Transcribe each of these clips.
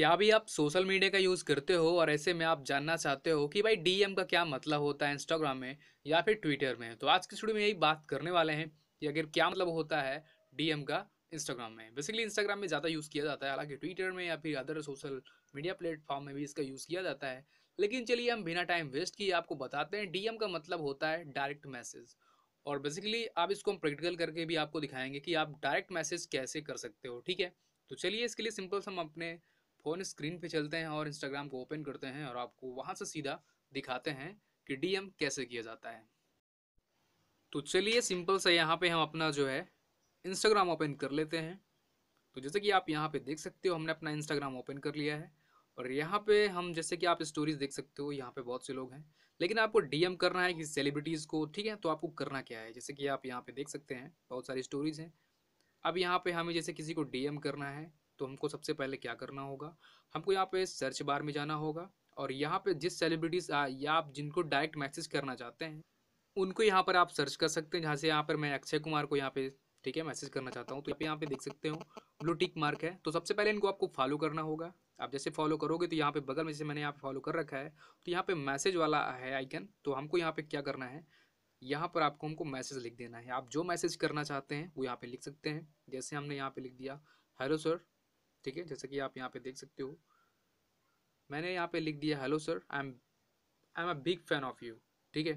क्या भी आप सोशल मीडिया का यूज़ करते हो और ऐसे में आप जानना चाहते हो कि भाई डी का क्या मतलब होता है इंस्टाग्राम में या फिर ट्विटर में तो आज के स्टूडियो में यही बात करने वाले हैं कि अगर क्या मतलब होता है डी का इंस्टाग्राम में बेसिकली इंस्टाग्राम में ज़्यादा यूज़ किया जाता है हालांकि ट्विटर में या फिर अदर सोशल मीडिया प्लेटफॉर्म में भी इसका यूज़ किया जाता है लेकिन चलिए हम बिना टाइम वेस्ट किए आपको बताते हैं डीएम का मतलब होता है डायरेक्ट मैसेज और बेसिकली आप इसको हम प्रैक्टिकल करके भी आपको दिखाएंगे कि आप डायरेक्ट मैसेज कैसे कर सकते हो ठीक है तो चलिए इसके लिए सिंपल से हम अपने फ़ोन स्क्रीन पे चलते हैं और इंस्टाग्राम को ओपन करते हैं और आपको वहाँ से सीधा दिखाते हैं कि डीएम कैसे किया जाता है तो चलिए सिंपल सा यहाँ पे हम अपना जो है इंस्टाग्राम ओपन कर लेते हैं तो जैसे कि आप यहाँ पे देख सकते हो हमने अपना इंस्टाग्राम ओपन कर लिया है और यहाँ पे हम जैसे कि आप स्टोरीज देख सकते हो यहाँ पे बहुत से लोग हैं लेकिन आपको डीएम करना है कि सेलिब्रिटीज़ को ठीक है तो आपको करना क्या है जैसे कि आप यहाँ पे देख सकते हैं बहुत सारी स्टोरीज हैं अब यहाँ पे हमें जैसे किसी को डीएम करना है तो हमको सबसे पहले क्या करना होगा हमको यहाँ पे सर्च बार में जाना होगा और यहाँ पे जिस सेलिब्रिटीज़ या आप जिनको डायरेक्ट मैसेज करना चाहते हैं उनको यहाँ पर आप सर्च कर सकते हैं जहाँ से यहाँ पर मैं अक्षय कुमार को यहाँ पे ठीक है मैसेज करना चाहता हूँ तो यहाँ पे यहाँ पे देख सकते हो ब्लू टिक मार्क है तो सबसे पहले इनको आपको फॉलो करना होगा आप जैसे फॉलो करोगे तो यहाँ पे बगल में जैसे मैंने यहाँ पे फॉलो कर रखा है तो यहाँ पे मैसेज वाला है आइकन तो हमको यहाँ पे क्या करना है यहाँ पर आपको हमको मैसेज लिख देना है आप जो मैसेज करना चाहते हैं वो यहाँ पे लिख सकते हैं जैसे हमने यहाँ पे लिख दिया हेलो सर ठीक है जैसे कि आप यहाँ पे देख सकते हो मैंने यहाँ पे लिख दिया hello sir I am I am a big fan of you ठीक है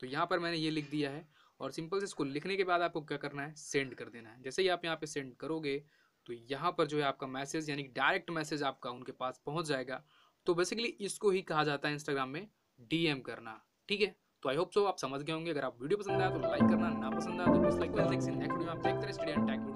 तो यहाँ पर मैंने ये लिख दिया है और सिंपल से इसको लिखने के बाद आपको क्या करना है सेंड कर देना है जैसे ही आप यहाँ पे सेंड करोगे तो यहाँ पर जो है आपका मैसेज यानी डायरेक्ट मैसेज आपका उनके पास पहुँच जाएगा तो बेसिकली इसको ही कहा जाता है इंस्टाग्राम में डी करना ठीक है तो आई होप सो आप समझ गए होंगे अगर आप वीडियो पसंद आया तो लाइक करना ना पसंद आया तो डिसलाइक कर नेक्स्ट वीडियो आप देखते स्टडी एंड टैग